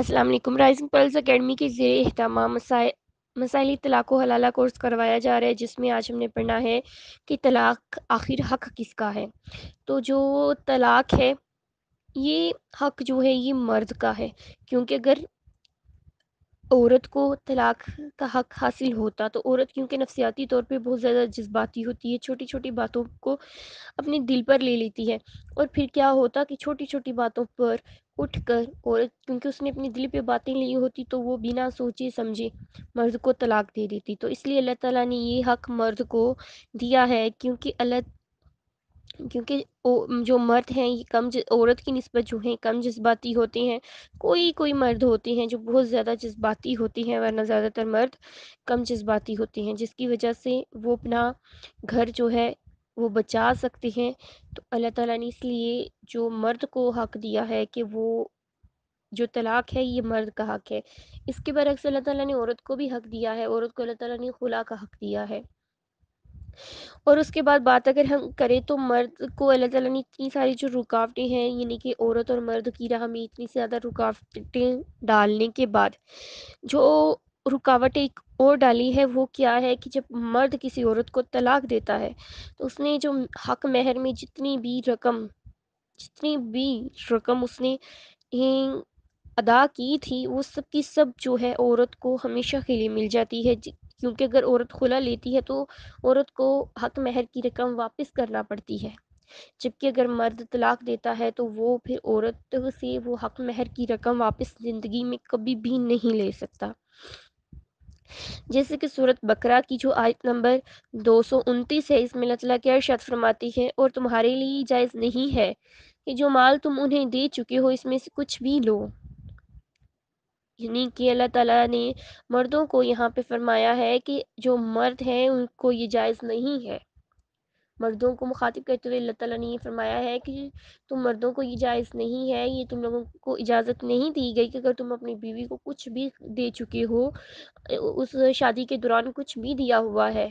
अस्सलाम वालेकुम rising pearls academy के जेर अहतमाम मसाइली तलाक व हलाला कोर्स करवाया जा रहा है जिसमें आज हमने पढ़ना है कि तलाक आखिर हक किसका है तो जो तलाक है ये हक जो है ये मर्द का है क्योंकि अगर औरत को तलाक का हक हासिल होता तो औरत क्योंकि नफसियाती तौर पे बहुत ज़्यादा जज्बाती होती है छोटी छोटी बातों को अपने दिल पर ले लेती है और फिर क्या होता कि छोटी छोटी बातों पर उठकर औरत क्योंकि उसने अपने दिल पे बातें ली होती तो वो बिना सोचे समझे मर्द को तलाक दे देती तो इसलिए अल्लाह ताला ने ये हक मर्द को दिया है क्योंकि अल्लाह क्योंकि जो मर्द हैं ये कम औरत की नस्बत जो हैं कम जज्बाती होते हैं कोई कोई मर्द होते हैं जो बहुत ज़्यादा जज्बाती होते हैं वरना ज़्यादातर मर्द कम जज्बाती होते हैं जिसकी वजह से वो अपना घर जो है वो बचा सकते हैं तो अल्लाह ताला ने इसलिए जो मर्द को हक दिया है कि वो जो तलाक है ये मर्द का हक है इसके बरक्स अल्लाह ताला ने औरत को भी हक दिया है औरत को अल्लाह ताला ने खुला का हक दिया है और उसके बाद बात अगर हम करें तो मर्द को अल्लाह ताला ने इतनी सारी जो रुकावटें हैं यानी कि औरत और मर्द की राह में इतनी ज़्यादा रुकावटें डालने के बाद जो रुकावट एक और डाली है वो क्या है कि जब मर्द किसी औरत को तलाक देता है तो उसने जो हक महर में जितनी भी रकम जितनी भी रकम उसने अदा की थी वो सब की सब जो है औरत को हमेशा के लिए मिल जाती है क्योंकि अगर औरत खुला लेती है तो औरत को हक महर की रकम वापस करना पड़ती है जबकि अगर मर्द तलाक देता है तो वो फिर औरत से वो हक महर की रकम वापस ज़िंदगी में कभी भी नहीं ले सकता जैसे कि सूरत बकरा की जो आयत नंबर दो सौ उनतीस है इसमें लतला के अर्शद फरमाती है और तुम्हारे लिए जायज़ नहीं है कि जो माल तुम उन्हें दे चुके हो इसमें से कुछ भी लो यानी कि अल्लाह ताला ने मर्दों को यहाँ पे फरमाया है कि जो मर्द हैं उनको ये जायज़ नहीं है मर्दों को मुखातिब करते हुए अल्लाह ताला ने यह फरमाया है कि तुम मर्दों को ये जायज़ नहीं है ये तुम लोगों को इजाज़त नहीं दी गई कि अगर तुम अपनी बीवी को कुछ भी दे चुके हो उस शादी के दौरान कुछ भी दिया हुआ है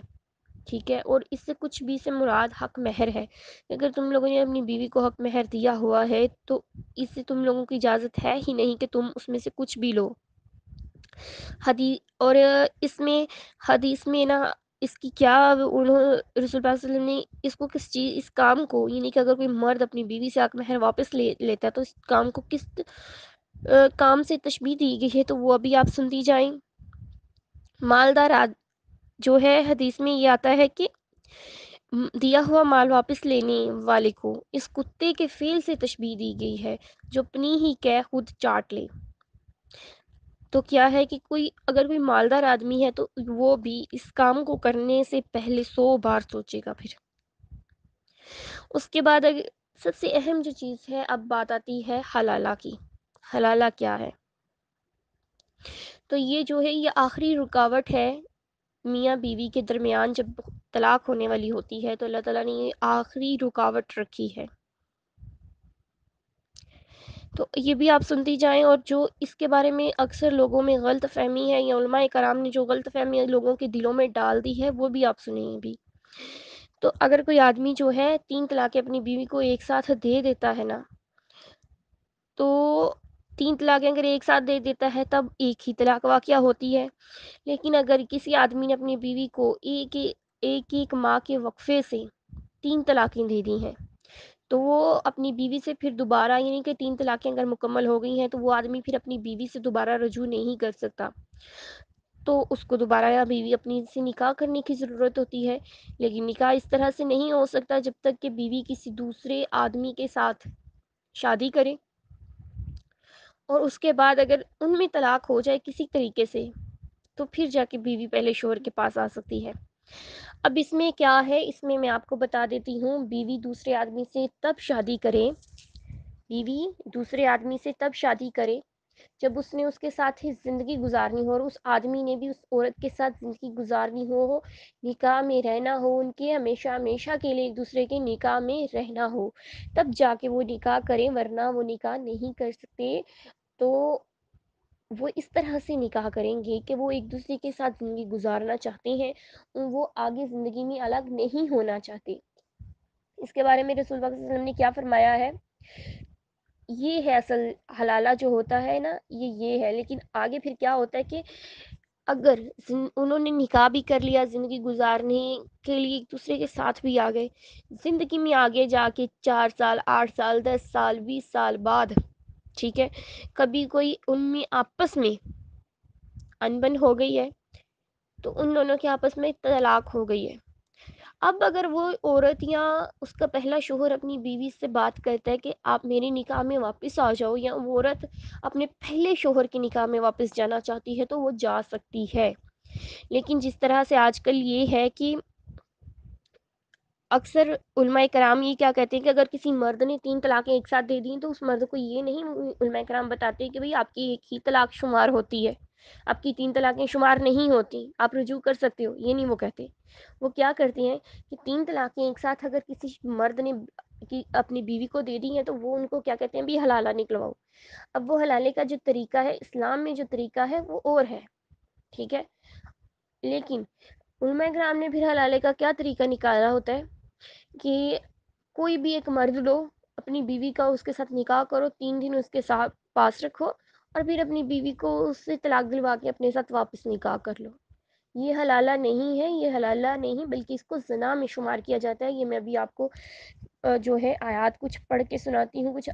ठीक है और इससे कुछ भी से मुराद हक महर है अगर तुम लोगों ने अपनी बीवी को हक महर दिया हुआ है तो इससे तुम लोगों की इजाज़त है ही नहीं कि तुम उसमें से कुछ भी लो हदी और इसमें हदीस में ना इसकी क्या उन्होंने रसूल ने इसको किस चीज़ इस काम को यानी कि अगर कोई मर्द अपनी बीवी से आक महर वापस ले लेता है तो इस काम को किस आ, काम से तशबी दी गई है तो वो अभी आप सुनती जाएं मालदार जो है हदीस में ये आता है कि दिया हुआ माल वापस लेने वाले को इस कुत्ते के फेल से तशबी दी गई है जो अपनी ही कह खुद चाट ले तो क्या है कि कोई अगर कोई मालदार आदमी है तो वो भी इस काम को करने से पहले सौ बार सोचेगा फिर उसके बाद अगर सबसे अहम जो चीज़ है अब बात आती है हलाला की हलाला क्या है तो ये जो है ये आखिरी रुकावट है मियाँ बीवी के दरमियान जब तलाक होने वाली होती है तो अल्लाह ताला ने ये आखिरी रुकावट रखी है तो ये भी आप सुनती जाएं और जो इसके बारे में अक्सर लोगों में गलत फहमी है या उलमा कराम ने जो गलत फहमी लोगों के दिलों में डाल दी है वो भी आप सुनिए भी तो अगर कोई आदमी जो है तीन तलाक़ें अपनी बीवी को एक साथ दे देता है ना तो तीन तलाक़ें अगर एक साथ दे देता है तब एक ही तलाक वाक़ होती है लेकिन अगर किसी आदमी ने अपनी बीवी को एक एक एक, एक माँ के वक्फे से तीन तलाक़ें दे दी हैं तो वो अपनी बीवी से फिर दोबारा यानी कि तीन तलाक़ें अगर मुकम्मल हो गई हैं तो वो आदमी फिर अपनी बीवी से दोबारा रजू नहीं कर सकता तो उसको दोबारा या बीवी अपनी से निकाह करने की ज़रूरत होती है लेकिन निकाह इस तरह से नहीं हो सकता जब तक कि बीवी किसी दूसरे आदमी के साथ शादी करे और उसके बाद अगर उनमें तलाक हो जाए किसी तरीके से तो फिर जाके बीवी पहले शोहर के पास आ सकती है अब इसमें क्या है इसमें मैं आपको बता देती हूँ बीवी दूसरे आदमी से तब शादी करे बीवी दूसरे आदमी से तब शादी करे जब उसने उसके साथ ही ज़िंदगी गुजारनी हो और उस आदमी ने भी उस औरत के साथ ज़िंदगी गुजारनी हो निकाह में रहना हो उनके हमेशा हमेशा के लिए एक दूसरे के निकाह में रहना हो तब जाके वो निकाह करें वरना वो निकाह नहीं कर सकते तो वो इस तरह से निकाह करेंगे कि वो एक दूसरे के साथ ज़िंदगी गुजारना चाहते हैं वो आगे ज़िंदगी में अलग नहीं होना चाहते इसके बारे में रसूल वसल्लम ने क्या फरमाया है ये है असल हलाला जो होता है ना ये ये है लेकिन आगे फिर क्या होता है कि अगर उन्होंने निकाह भी कर लिया ज़िंदगी गुजारने के लिए एक दूसरे के साथ भी आ गए ज़िंदगी में आगे जाके चार साल आठ साल दस साल बीस साल बाद ठीक है कभी कोई उनमें आपस में अनबन हो गई है तो उन दोनों के आपस में तलाक हो गई है अब अगर वो औरत या उसका पहला शोहर अपनी बीवी से बात करता है कि आप मेरे निकाह में वापस आ जाओ या वो औरत अपने पहले शोहर के निकाह में वापस जाना चाहती है तो वो जा सकती है लेकिन जिस तरह से आजकल ये है कि अक्सर उलमा कराम ये क्या कहते हैं कि अगर किसी मर्द ने तीन तलाक़ें एक साथ दे दी तो उस मर्द को ये नहीं उलमा कराम बताते कि भाई आपकी एक ही तलाक शुमार होती है आपकी तीन तलाक़ें शुमार नहीं होती आप रुजू कर सकते हो ये नहीं वो कहते वो क्या करते हैं कि तीन तलाक़ें एक साथ अगर किसी मर्द ने कि अपनी बीवी को दे दी है तो वो उनको क्या कहते हैं भी हलाला निकलवाओ अब वो हलाले का जो तरीका है इस्लाम में जो तरीका है वो और है ठीक है लेकिन उलमा ग्राम ने फिर हलाले का क्या तरीका निकाला होता है कि कोई भी एक मर्द लो अपनी बीवी का उसके साथ निकाह करो तीन दिन उसके साथ पास रखो और फिर अपनी बीवी को उससे तलाक दिलवा के अपने साथ वापस निकाह कर लो ये हलाला नहीं है ये हलाला नहीं बल्कि इसको जना में शुमार किया जाता है ये मैं अभी आपको जो है आयात कुछ पढ़ के सुनाती हूँ कुछ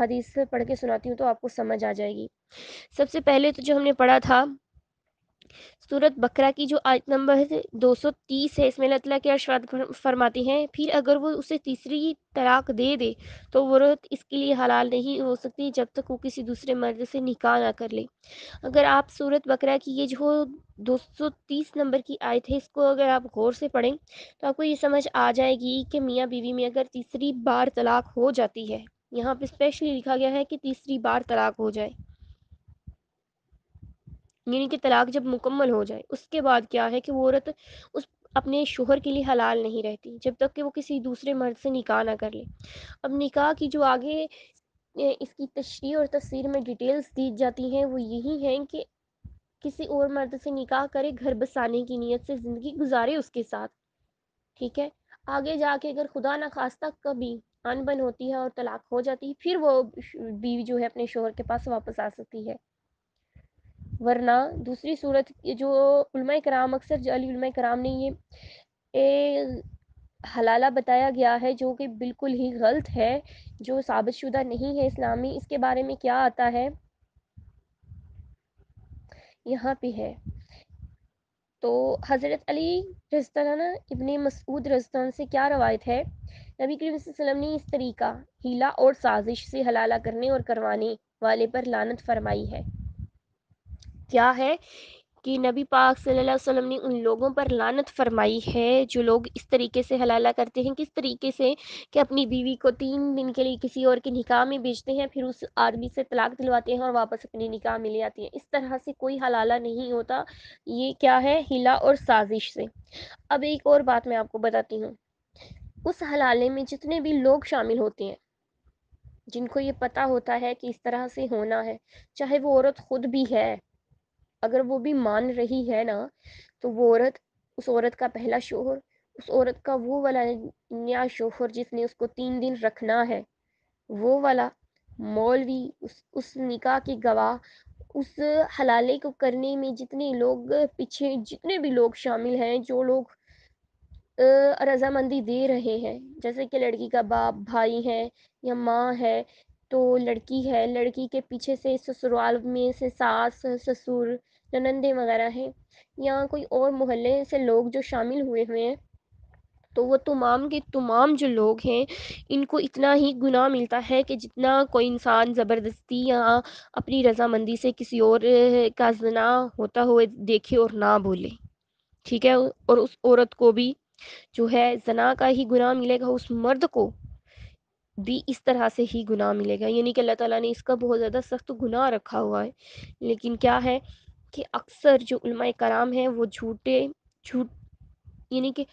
हदीस पढ़ के सुनाती हूँ तो आपको समझ आ जाएगी सबसे पहले तो जो हमने पढ़ा था सूरत बकरा की जो आयत नंबर तीस है इसमें अल्लाह के अरशाद फरमाती हैं फिर अगर वो उसे तीसरी तलाक दे दे तो वो इसके लिए हलाल नहीं हो सकती जब तक वो किसी दूसरे मर्द से निकाह ना कर ले अगर आप सूरत बकरा की ये जो 230 नंबर की आयत है इसको अगर आप गौर से पढ़ें तो आपको ये समझ आ जाएगी कि मियाँ बीवी में अगर तीसरी बार तलाक हो जाती है यहाँ पर स्पेशली लिखा गया है कि तीसरी बार तलाक हो जाए यानी कि तलाक जब मुकम्मल हो जाए उसके बाद क्या है कि वो औरत उस अपने शोहर के लिए हलाल नहीं रहती जब तक कि वो किसी दूसरे मर्द से निकाह ना कर ले अब निकाह की जो आगे इसकी तशरी और तस्वीर में डिटेल्स दी जाती हैं वो यही हैं कि किसी और मर्द से निकाह करे घर बसाने की नीयत से ज़िंदगी गुजारे उसके साथ ठीक है आगे जाके अगर खुदा ना खास्ता कभी अनबन होती है और तलाक हो जाती है फिर वो बीवी जो है अपने शोहर के पास वापस आ सकती है वरना दूसरी सूरत जो उलमा कराम अक्सर जो अली कराम ने ये ए, हलाला बताया गया है जो कि बिल्कुल ही गलत है जो साबित शुदा नहीं है इस्लामी इसके बारे में क्या आता है यहाँ पे है तो हज़रत अली रस्ताना इब्ने मसूद रस्तान से क्या रवायत है नबी करीम वसल्लम ने इस तरीका हीला और साजिश से हलाला करने और करवाने वाले पर लानत फरमाई है क्या है कि नबी पाक सल्लल्लाहु अलैहि वसल्लम ने उन लोगों पर लानत फरमाई है जो लोग इस तरीके से हलाला करते हैं किस तरीके से कि अपनी बीवी को तीन दिन के लिए किसी और के निकाह में भेजते हैं फिर उस आदमी से तलाक दिलवाते हैं और वापस अपने निकाह में ले आती हैं इस तरह से कोई हलाला नहीं होता ये क्या है हिला और साजिश से अब एक और बात मैं आपको बताती हूँ उस हलाले में जितने भी लोग शामिल होते हैं जिनको ये पता होता है कि इस तरह से होना है चाहे वो औरत खुद भी है अगर वो भी मान रही है ना तो वो औरत उस औरत का पहला शोहर उस औरत का वो वाला नया शोहर जिसने उसको तीन दिन रखना है वो वाला मौलवी उस उस निकाह के गवाह उस हलाले को करने में जितने लोग पीछे जितने भी लोग शामिल हैं जो लोग रजामंदी दे रहे हैं जैसे कि लड़की का बाप भाई है या माँ है तो लड़की है लड़की के पीछे से ससुराल में से सास ससुर ननंदे वगैरह हैं या कोई और मोहल्ले से लोग जो शामिल हुए हुए हैं तो वो तमाम के तमाम जो लोग हैं इनको इतना ही गुनाह मिलता है कि जितना कोई इंसान ज़बरदस्ती या अपनी रजामंदी से किसी और का जना होता हुए देखे और ना बोले ठीक है और उस औरत को भी जो है जना का ही गुनाह मिलेगा उस मर्द को भी इस तरह से ही गुनाह मिलेगा यानी कि अल्लाह ताला ने इसका बहुत ज़्यादा सख्त गुनाह रखा हुआ है लेकिन क्या है कि अक्सर जो कराम हैं वो झूठे झूठ यानी कि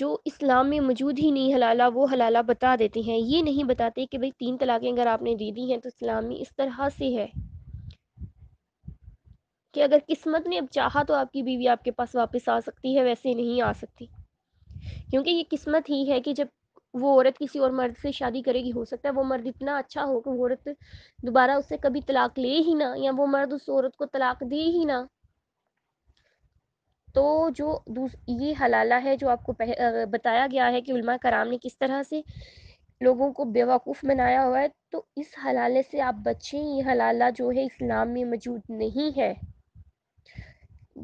जो इस्लाम में मौजूद ही नहीं हलाला वो हलाला बता देते हैं ये नहीं बताते कि भाई तीन तलाक़ें अगर आपने दे दी हैं तो इस्लाम में इस तरह से है कि अगर किस्मत ने अब चाहा तो आपकी बीवी आपके पास वापस आ सकती है वैसे नहीं आ सकती क्योंकि ये किस्मत ही है कि जब वो औरत किसी और मर्द से शादी करेगी हो सकता है वो मर्द इतना अच्छा हो कि वो औरत दोबारा उससे कभी तलाक ले ही ना या वो मर्द उस औरत को तलाक दे ही ना तो जो ये हलाला है जो आपको बताया गया है कि उल्मा कराम ने किस तरह से लोगों को बेवकूफ़ बनाया हुआ है तो इस हलाले से आप बचें ये हलाला जो है इस्लाम में मौजूद नहीं है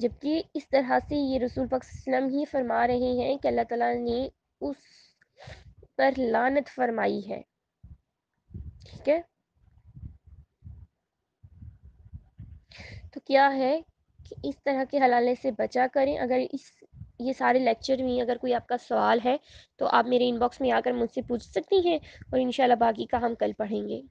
जबकि इस तरह से ये रसूल पकम ही फरमा रहे हैं कि अल्लाह ताला ने उस पर लानत फरमाई है ठीक है तो क्या है कि इस तरह के हलाले से बचा करें अगर इस ये सारे लेक्चर में अगर कोई आपका सवाल है तो आप मेरे इनबॉक्स में आकर मुझसे पूछ सकती हैं और इन बाकी का हम कल पढ़ेंगे